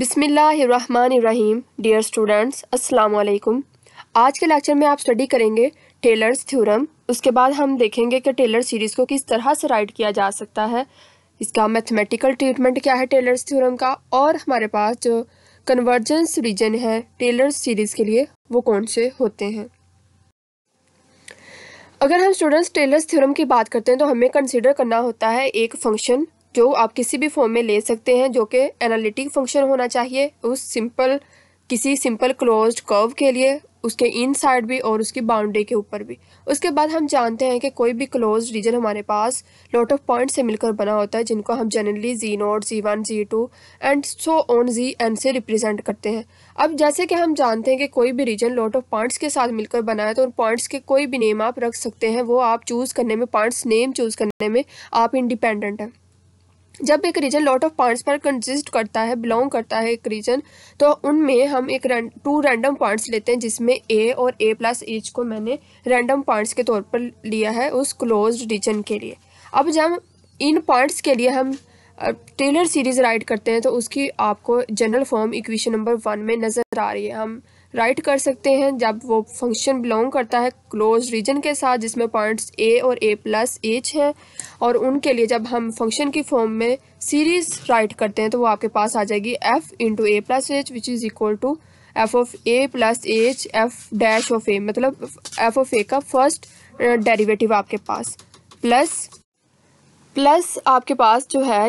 बिसमीम dear students अस्सलाम वालेकुम आज के लेक्चर में आप स्टडी करेंगे टेलर्स थ्योरम उसके बाद हम देखेंगे कि टेलर सीरीज़ को किस तरह से राइट किया जा सकता है इसका मैथमेटिकल ट्रीटमेंट क्या है टेलर्स थ्योरम का और हमारे पास जो कन्वर्जेंस रीजन है टेलर्स सीरीज़ के लिए वो कौन से होते हैं अगर हम स्टूडेंट्स टेलर्स थ्योरम की बात करते हैं तो हमें कंसिडर करना होता है एक फंक्शन जो आप किसी भी फॉर्म में ले सकते हैं जो कि एनालिटिक फंक्शन होना चाहिए उस सिंपल किसी सिंपल क्लोज कर्व के लिए उसके इन साइड भी और उसकी बाउंड्री के ऊपर भी उसके बाद हम जानते हैं कि कोई भी क्लोज रीजन हमारे पास लॉट ऑफ पॉइंट से मिलकर बना होता है जिनको हम generally G naught G one G two and so on G N से रिप्रेजेंट करते हैं अब जैसे कि हम जानते हैं कि कोई भी रीजन लॉट ऑफ पॉइंट्स के साथ मिलकर बना है तो उन पॉइंट्स के कोई भी नेम आप रख सकते हैं वो आप चूज़ करने में पॉइंट्स नेम चूज़ करने में आप इंडिपेंडेंट हैं जब एक रीजन लॉट ऑफ पॉइंट्स पर कंजिस्ट करता है बिलोंग करता है एक रीजन तो उनमें हम एक टू रैंडम पॉइंट्स लेते हैं जिसमें ए और ए प्लस एच को मैंने रैंडम पॉइंट्स के तौर पर लिया है उस क्लोज रीजन के लिए अब जब इन पॉइंट्स के लिए हम टेलर सीरीज़ राइट करते हैं तो उसकी आपको general form equation number one में नज़र आ रही है हम राइट कर सकते हैं जब वो फंक्शन बिलोंग करता है क्लोज रीजन के साथ जिसमें पॉइंट्स ए और ए प्लस एच हैं और उनके लिए जब हम फंक्शन की फॉर्म में सीरीज़ राइट करते हैं तो वो आपके पास आ जाएगी F into A plus H which is equal to F of A plus H F dash of A मतलब एफ ऑफ ए का फर्स्ट डेरिवेटिव uh, आपके पास प्लस प्लस आपके पास जो है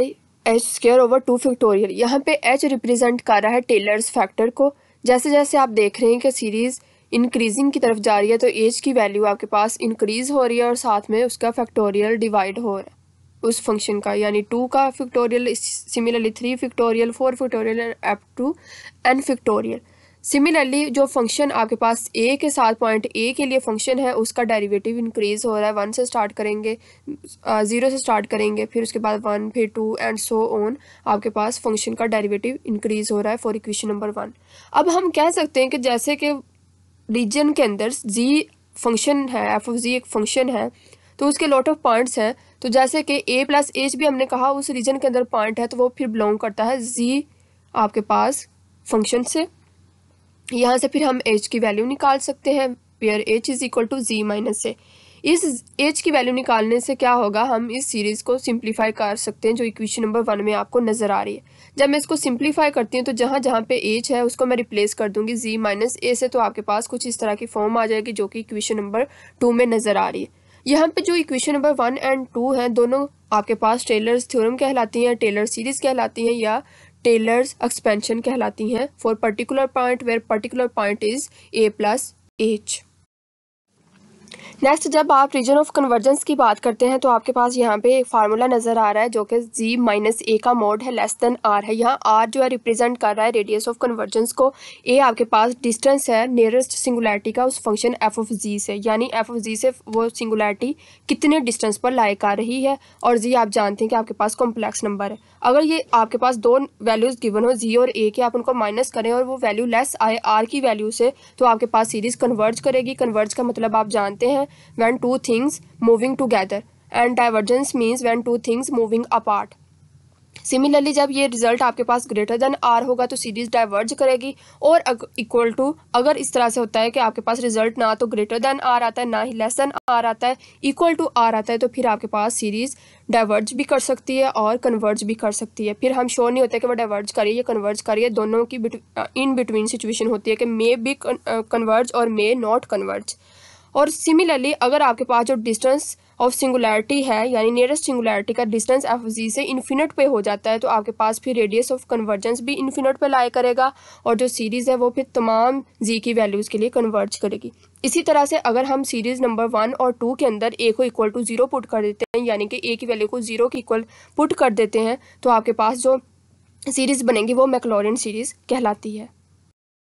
H square over two factorial यहाँ पे एच रिप्रेजेंट कर रहा है टेलर्स फैक्टर को जैसे जैसे आप देख रहे हैं कि सीरीज़ इंक्रीजिंग की तरफ जा रही है तो एज की वैल्यू आपके पास इंक्रीज़ हो रही है और साथ में उसका फैक्टोरियल डिवाइड हो रहा है उस फंक्शन का यानी टू का factorial similarly three factorial four factorial एप up to N factorial similarly जो फंक्शन आपके पास ए के साथ पॉइंट ए के लिए फंक्शन है उसका डेरिवेटिव इंक्रीज़ हो रहा है वन से स्टार्ट करेंगे ज़ीरो से स्टार्ट करेंगे फिर उसके बाद वन फिर टू एंड सो ऑन आपके पास फंक्शन का डेरिवेटिव इंक्रीज़ हो रहा है फॉर इक्वेशन नंबर वन अब हम कह सकते हैं कि जैसे कि रीजन के अंदर जी फंक्शन है एफ ऑफ जी एक फंक्शन है तो उसके लॉट ऑफ पॉइंट्स हैं तो जैसे कि ए प्लस एच भी हमने कहा उस रीजन के अंदर पॉइंट है तो वो फिर बिलोंग करता है जी आपके पास फंक्शन से यहाँ से फिर हम एच की वैल्यू निकाल सकते हैं pair H is equal to G minus A इस एच की वैल्यू निकालने से क्या होगा हम इस सीरीज़ को सिंप्लीफाई कर सकते हैं जो इक्वेशन नंबर वन में आपको नज़र आ रही है जब मैं इसको सिंप्लीफाई करती हूँ तो जहाँ जहाँ पे एच है उसको मैं रिप्लेस कर दूँगी जी माइनस ए से तो आपके पास कुछ इस तरह की फॉर्म आ जाएगी जो कि इक्वेशन नंबर टू में नज़र आ रही है यहाँ पे जो equation number one and two हैं दोनों आपके पास टेलर्स थ्योरम कहलाती हैं टेलर सीरीज़ कहलाती हैं या टेलर्स एक्सपेंशन कहलाती हैं for particular point where particular point is A plus H next जब आप रीजन ऑफ कन्वर्जेंस की बात करते हैं तो आपके पास यहाँ पे एक फार्मूला नज़र आ रहा है जो कि जी माइनस ए का मोड है लेस देन आर है यहाँ आर जो है रिप्रेजेंट कर रहा है रेडियस ऑफ कन्वर्जेंस को ए आपके पास डिस्टेंस है नियरेस्ट सिंगुलैरिटी का उस फंक्शन एफ ऑफ जी से यानी एफ ऑफ जी से वो सिंगुलैरिटी कितने डिस्टेंस पर लायक आ रही है और जी आप जानते हैं कि आपके पास कॉम्प्लेक्स नंबर है अगर ये आपके पास दो वैल्यूज़ गिवन हो जी और ए के आप उनको माइनस करें और वो वैल्यू लेस आए आर की वैल्यू से तो आपके पास सीरीज़ कन्वर्ज करेगी कन्वर्ज का मतलब आप जानते कहते हैं when two things moving together and divergence means when two things moving apart similarly जब ये रिजल्ट आपके पास ग्रेटर देन आर होगा तो सीरीज डाइवर्ज करेगी और इक्वल टू अगर इस तरह से होता है कि आपके पास रिजल्ट ना तो ग्रेटर देन आर आता है ना ही लेस देन आर आता है इक्वल टू आर आता है तो फिर आपके पास सीरीज डाइवर्ज भी कर सकती है और कन्वर्ज भी कर सकती है फिर हम श्योर नहीं होते कि वह डाइवर्ज करिए या कन्वर्ज करिए दोनों की इन बिटवीन सिचुएशन होती है कि मे बी कन्वर्ज और मे नॉट कन्वर्ज और सिमिलरली अगर आपके पास जो डिस्टेंस ऑफ सिंगुलैरिटी है यानी नियरेस्ट सिंगुलैरिटी का डिस्टेंस एफ जी से इन्फिनट पे हो जाता है तो आपके पास फिर रेडियस ऑफ कन्वर्जेंस भी इन्फिनट पे लाया करेगा और जो सीरीज़ है वो फिर तमाम जी की वैल्यूज़ के लिए कन्वर्ज करेगी इसी तरह से अगर हम सीरीज़ नंबर वन और टू के अंदर ए को इक्वल टू ज़ीरो पुट कर देते हैं यानी कि ए की वैल्यू को ज़ीरो के इक्वल पुट कर देते हैं तो आपके पास जो सीरीज़ बनेगी वो मैकलोरियन सीरीज़ कहलाती है